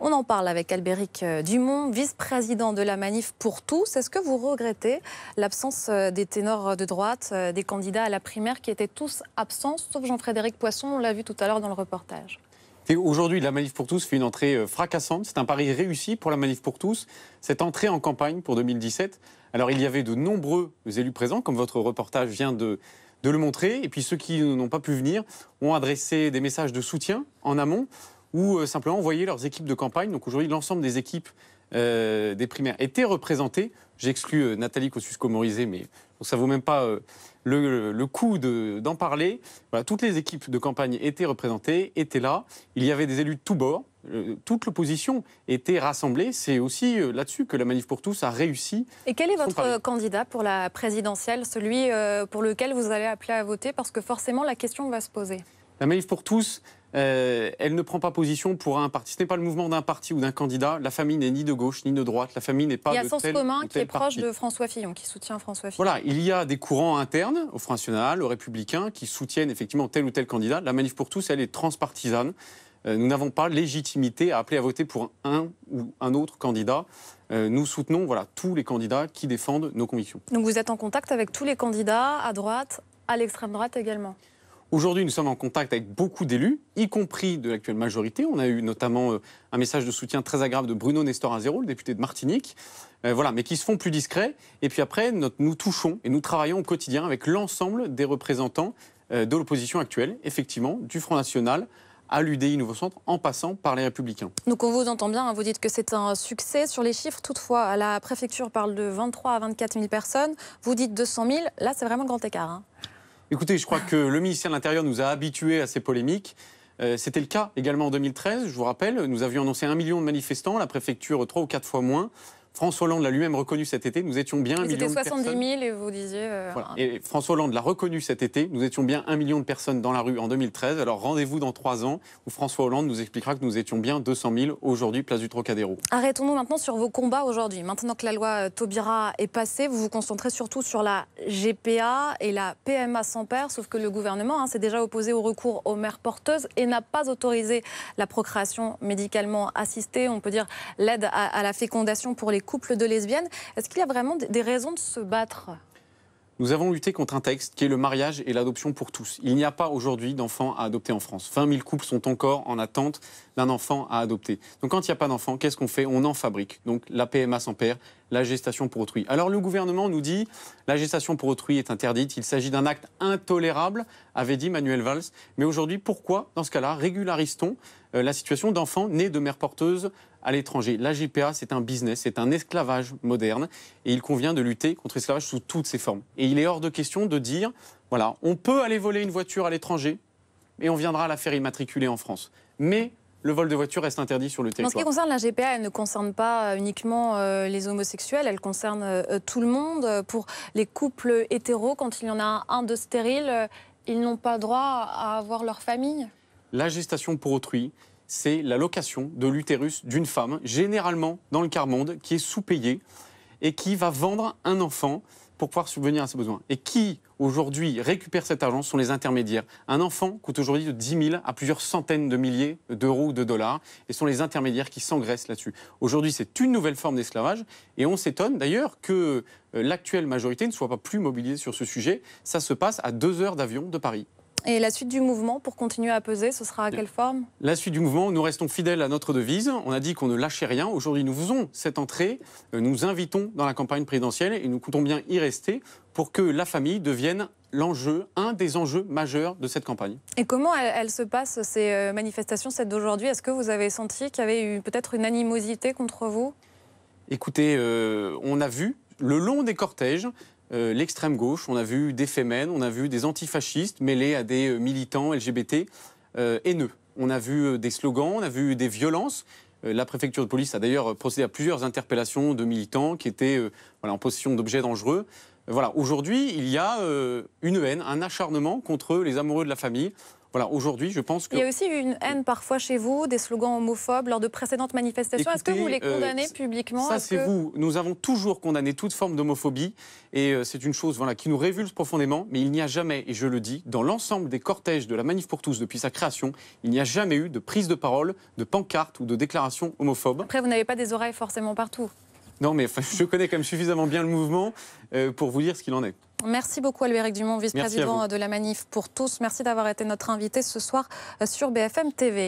On en parle avec Albéric euh, Dumont, vice-président de la Manif pour tous. Est-ce que vous regrettez l'absence euh, des ténors de droite, euh, des candidats à la primaire qui étaient tous absents, sauf Jean-Frédéric Poisson, on l'a vu tout à l'heure dans le reportage Aujourd'hui, la Manif pour tous fait une entrée fracassante. C'est un pari réussi pour la Manif pour tous. Cette entrée en campagne pour 2017. Alors, il y avait de nombreux élus présents, comme votre reportage vient de, de le montrer. Et puis, ceux qui n'ont pas pu venir ont adressé des messages de soutien en amont ou euh, simplement envoyer leurs équipes de campagne. Donc aujourd'hui, l'ensemble des équipes euh, des primaires étaient représentées. J'exclus euh, Nathalie Kosciusko-Morizet, mais ça ne vaut même pas le, coup d'en parler. toutes les équipes de campagne étaient représentées, étaient là. Il y avait des élus de tous bords. Toute l'opposition était rassemblée. C'est aussi là-dessus que la Manif pour tous a réussi. Et quel est votre candidat pour la présidentielle, celui pour lequel vous allez appeler à voter Parce que forcément, la question va se poser. La Manif pour tous, euh, elle ne prend pas position pour un parti. Ce n'est pas le mouvement d'un parti ou d'un candidat. La famille n'est ni de gauche ni de droite. La famille n'est pas. Il y a de sens commun qui est proche de François Fillon, qui soutient François Fillon. Voilà, il y a des courants internes au Front National, aux Républicains, qui soutiennent effectivement tel ou tel candidat. La manif pour tous, elle est transpartisane. Euh, nous n'avons pas légitimité à appeler à voter pour un ou un autre candidat. Euh, nous soutenons voilà, tous les candidats qui défendent nos convictions. Donc vous êtes en contact avec tous les candidats, à droite, à l'extrême droite également Aujourd'hui, nous sommes en contact avec beaucoup d'élus, y compris de l'actuelle majorité. On a eu notamment euh, un message de soutien très agréable de Bruno Nestor Azéro, le député de Martinique, euh, voilà, mais qui se font plus discrets. Et puis après, nous touchons et nous travaillons au quotidien avec l'ensemble des représentants euh, de l'opposition actuelle, effectivement, du Front National à l'UDI Nouveau Centre, en passant par les Républicains. Donc on vous entend bien, hein. vous dites que c'est un succès. Sur les chiffres, toutefois, la préfecture parle de 23 à 24 000 personnes, vous dites 200 000, là c'est vraiment le grand écart. Hein. Écoutez, je crois que le ministère de l'Intérieur nous a habitués à ces polémiques. Euh, c'était le cas également en 2013, je vous rappelle. Nous avions annoncé un million de manifestants, la préfecture trois ou quatre fois moins. François Hollande l'a lui-même reconnu cet été, nous étions bien un million de personnes. C'était 70 000 et vous disiez. Euh, et François Hollande l'a reconnu cet été, nous étions bien un million de personnes dans la rue en 2013. Alors rendez-vous dans trois ans où François Hollande nous expliquera que nous étions bien 200 000 aujourd'hui, place du Trocadéro. Arrêtons-nous maintenant sur vos combats aujourd'hui. Maintenant que la loi euh, Taubira est passée, vous vous concentrez surtout sur la GPA et la PMA sans père, sauf que le gouvernement hein, s'est déjà opposé au recours aux mères porteuses et n'a pas autorisé la procréation médicalement assistée, on peut dire l'aide à la fécondation pour les les couples de lesbiennes. Est-ce qu'il y a vraiment des raisons de se battre nous avons lutté contre un texte qui est le mariage et l'adoption pour tous. Il n'y a pas aujourd'hui d'enfants à adopter en France. 20 000 couples sont encore en attente d'un enfant à adopter. Donc quand il n'y a pas d'enfant, qu'est-ce qu'on fait On en fabrique. Donc la PMA sans père, la gestation pour autrui. Alors le gouvernement nous dit la gestation pour autrui est interdite, il s'agit d'un acte intolérable, avait dit Manuel Valls. Mais aujourd'hui, pourquoi, dans ce cas-là, régularise-t-on euh, la situation d'enfants nés de mères porteuses à l'étranger La GPA, c'est un business, c'est un esclavage moderne, et il convient de lutter contre l'esclavage sous toutes ses formes. Et il est hors de question de dire, voilà, on peut aller voler une voiture à l'étranger, et on viendra la faire immatriculer en France. Mais le vol de voiture reste interdit sur le territoire. En ce qui concerne la GPA, elle ne concerne pas euh, uniquement euh, les homosexuels, elle concerne euh, tout le monde. Pour les couples hétéros, quand il y en a un de stérile, ils n'ont pas droit à avoir leur famille La gestation pour autrui, c'est la location de l'utérus d'une femme, généralement dans le quart monde, qui est sous-payée et qui va vendre un enfant pour pouvoir subvenir à ses besoins. Et qui, aujourd'hui, récupère cet argent sont les intermédiaires. Un enfant coûte aujourd'hui de 10 000 à plusieurs centaines de milliers d'euros ou de dollars, et sont les intermédiaires qui s'engraissent là-dessus. Aujourd'hui, c'est une nouvelle forme d'esclavage, et on s'étonne d'ailleurs que euh, l'actuelle majorité ne soit pas plus mobilisée sur ce sujet. Ça se passe à deux heures d'avion de Paris. Et la suite du mouvement, pour continuer à peser, ce sera à quelle forme La suite du mouvement, nous restons fidèles à notre devise. On a dit qu'on ne lâchait rien. Aujourd'hui, nous faisons cette entrée. Euh, nous invitons dans la campagne présidentielle et nous comptons bien y rester pour que la famille devienne l'enjeu, un des enjeux majeurs de cette campagne. Et comment elle se passent, ces euh, manifestations, celles d'aujourd'hui Est-ce que vous avez senti qu'il y avait peut-être une animosité contre vous Écoutez, euh, on a vu le long des cortèges euh, l'extrême gauche. On a vu des fémènes, on a vu des antifascistes mêlés à des euh, militants LGBT euh, haineux. On a vu des slogans, on a vu des violences. la préfecture de police a d'ailleurs procédé à plusieurs interpellations de militants qui étaient en possession d'objets dangereux. Voilà, aujourd'hui, il y a une haine, un acharnement contre les amoureux de la famille, voilà, aujourd'hui, je pense que. Il y a aussi eu une haine parfois chez vous, des slogans homophobes lors de précédentes manifestations. Est-ce que vous les euh, condamnez publiquement Ça, c'est vous. Nous avons toujours condamné toute forme d'homophobie. Et euh, c'est une chose voilà, qui nous révulse profondément. Mais il n'y a jamais, et je le dis, dans l'ensemble des cortèges de la Manif pour tous depuis sa création, il n'y a jamais eu de prise de parole, de pancarte ou de déclaration homophobe. Après, vous n'avez pas des oreilles forcément partout. Non, mais je connais quand même suffisamment bien le mouvement euh, pour vous dire ce qu'il en est. Merci beaucoup, albert Dumont, vice-président de la Manif pour tous. Merci d'avoir été notre invité ce soir euh, sur BFM TV.